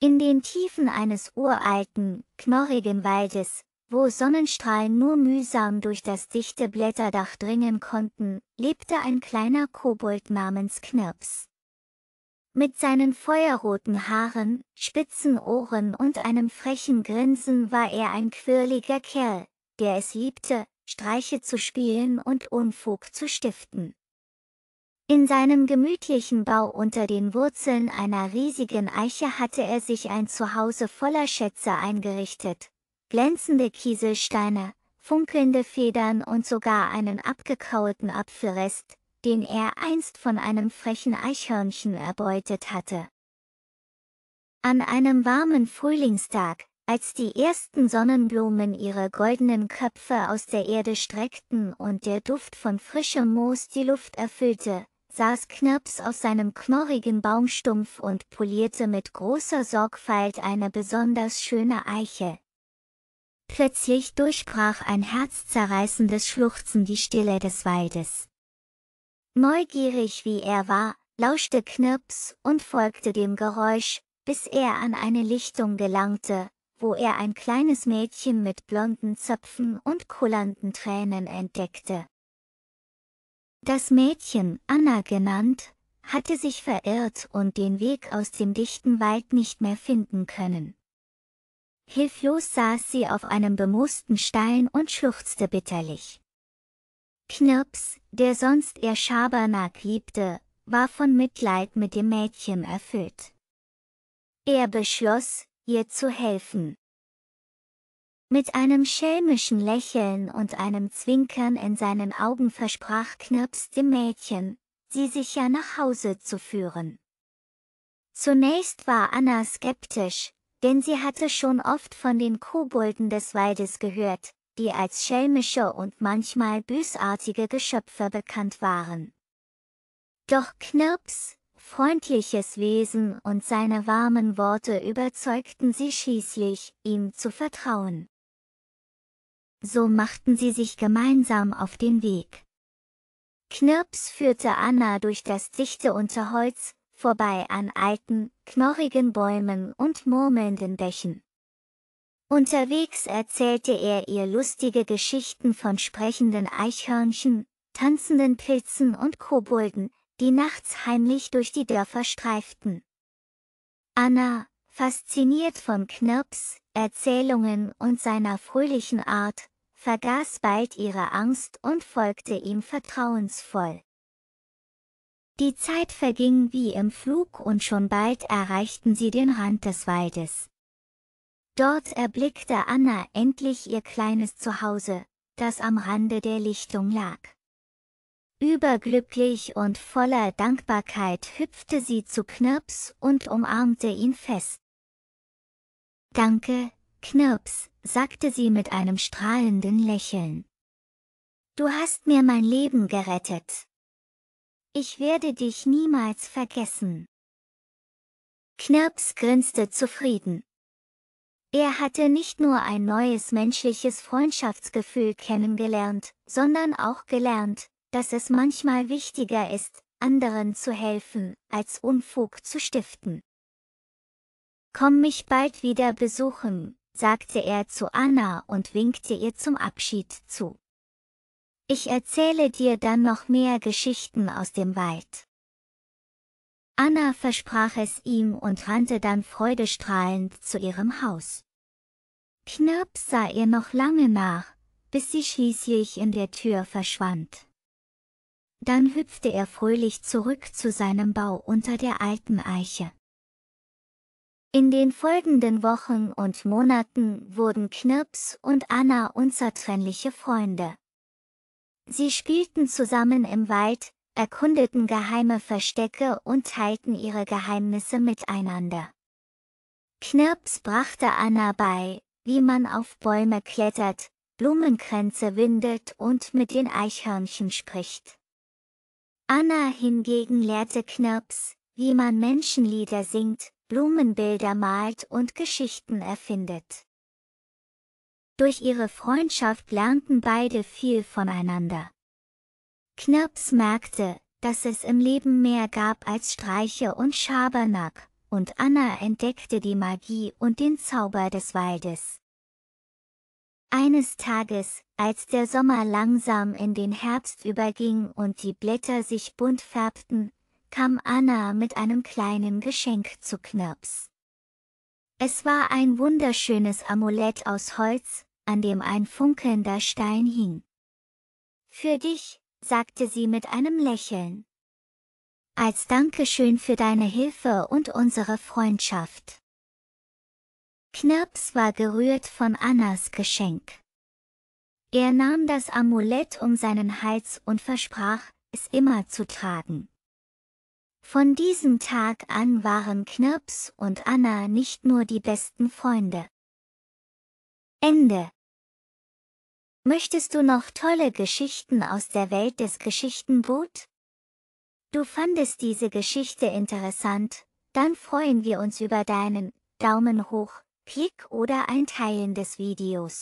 In den Tiefen eines uralten, knorrigen Waldes, wo Sonnenstrahlen nur mühsam durch das dichte Blätterdach dringen konnten, lebte ein kleiner Kobold namens Knirps. Mit seinen feuerroten Haaren, spitzen Ohren und einem frechen Grinsen war er ein quirliger Kerl, der es liebte, Streiche zu spielen und Unfug zu stiften. In seinem gemütlichen Bau unter den Wurzeln einer riesigen Eiche hatte er sich ein Zuhause voller Schätze eingerichtet. Glänzende Kieselsteine, funkelnde Federn und sogar einen abgekaulten Apfelrest, den er einst von einem frechen Eichhörnchen erbeutet hatte. An einem warmen Frühlingstag, als die ersten Sonnenblumen ihre goldenen Köpfe aus der Erde streckten und der Duft von frischem Moos die Luft erfüllte, saß Knirps auf seinem knorrigen Baumstumpf und polierte mit großer Sorgfalt eine besonders schöne Eiche. Plötzlich durchbrach ein herzzerreißendes Schluchzen die Stille des Waldes. Neugierig wie er war, lauschte Knirps und folgte dem Geräusch, bis er an eine Lichtung gelangte, wo er ein kleines Mädchen mit blonden Zöpfen und kullernden Tränen entdeckte. Das Mädchen, Anna genannt, hatte sich verirrt und den Weg aus dem dichten Wald nicht mehr finden können. Hilflos saß sie auf einem bemoosten Stein und schluchzte bitterlich. Knirps, der sonst eher Schabernack liebte, war von Mitleid mit dem Mädchen erfüllt. Er beschloss, ihr zu helfen. Mit einem schelmischen Lächeln und einem Zwinkern in seinen Augen versprach Knirps dem Mädchen, sie sicher nach Hause zu führen. Zunächst war Anna skeptisch, denn sie hatte schon oft von den Kobolden des Waldes gehört, die als schelmische und manchmal bösartige Geschöpfe bekannt waren. Doch Knirps, freundliches Wesen und seine warmen Worte überzeugten sie schließlich, ihm zu vertrauen. So machten sie sich gemeinsam auf den Weg. Knirps führte Anna durch das dichte Unterholz, vorbei an alten, knorrigen Bäumen und murmelnden Bächen. Unterwegs erzählte er ihr lustige Geschichten von sprechenden Eichhörnchen, tanzenden Pilzen und Kobolden, die nachts heimlich durch die Dörfer streiften. Anna, Fasziniert von Knirps, Erzählungen und seiner fröhlichen Art, vergaß bald ihre Angst und folgte ihm vertrauensvoll. Die Zeit verging wie im Flug und schon bald erreichten sie den Rand des Waldes. Dort erblickte Anna endlich ihr kleines Zuhause, das am Rande der Lichtung lag. Überglücklich und voller Dankbarkeit hüpfte sie zu Knirps und umarmte ihn fest. Danke, Knirps, sagte sie mit einem strahlenden Lächeln. Du hast mir mein Leben gerettet. Ich werde dich niemals vergessen. Knirps grinste zufrieden. Er hatte nicht nur ein neues menschliches Freundschaftsgefühl kennengelernt, sondern auch gelernt, dass es manchmal wichtiger ist, anderen zu helfen, als Unfug zu stiften. Komm mich bald wieder besuchen, sagte er zu Anna und winkte ihr zum Abschied zu. Ich erzähle dir dann noch mehr Geschichten aus dem Wald. Anna versprach es ihm und rannte dann freudestrahlend zu ihrem Haus. Knirps sah ihr noch lange nach, bis sie schließlich in der Tür verschwand. Dann hüpfte er fröhlich zurück zu seinem Bau unter der alten Eiche. In den folgenden Wochen und Monaten wurden Knirps und Anna unzertrennliche Freunde. Sie spielten zusammen im Wald, erkundeten geheime Verstecke und teilten ihre Geheimnisse miteinander. Knirps brachte Anna bei, wie man auf Bäume klettert, Blumenkränze windet und mit den Eichhörnchen spricht. Anna hingegen lehrte Knirps, wie man Menschenlieder singt, Blumenbilder malt und Geschichten erfindet. Durch ihre Freundschaft lernten beide viel voneinander. Knirps merkte, dass es im Leben mehr gab als Streiche und Schabernack, und Anna entdeckte die Magie und den Zauber des Waldes. Eines Tages, als der Sommer langsam in den Herbst überging und die Blätter sich bunt färbten, kam Anna mit einem kleinen Geschenk zu Knirps. Es war ein wunderschönes Amulett aus Holz, an dem ein funkelnder Stein hing. Für dich, sagte sie mit einem Lächeln. Als Dankeschön für deine Hilfe und unsere Freundschaft. Knirps war gerührt von Annas Geschenk. Er nahm das Amulett um seinen Hals und versprach, es immer zu tragen. Von diesem Tag an waren Knirps und Anna nicht nur die besten Freunde. Ende. Möchtest du noch tolle Geschichten aus der Welt des Geschichtenboot? Du fandest diese Geschichte interessant, dann freuen wir uns über deinen Daumen hoch, Klick oder ein Teilen des Videos.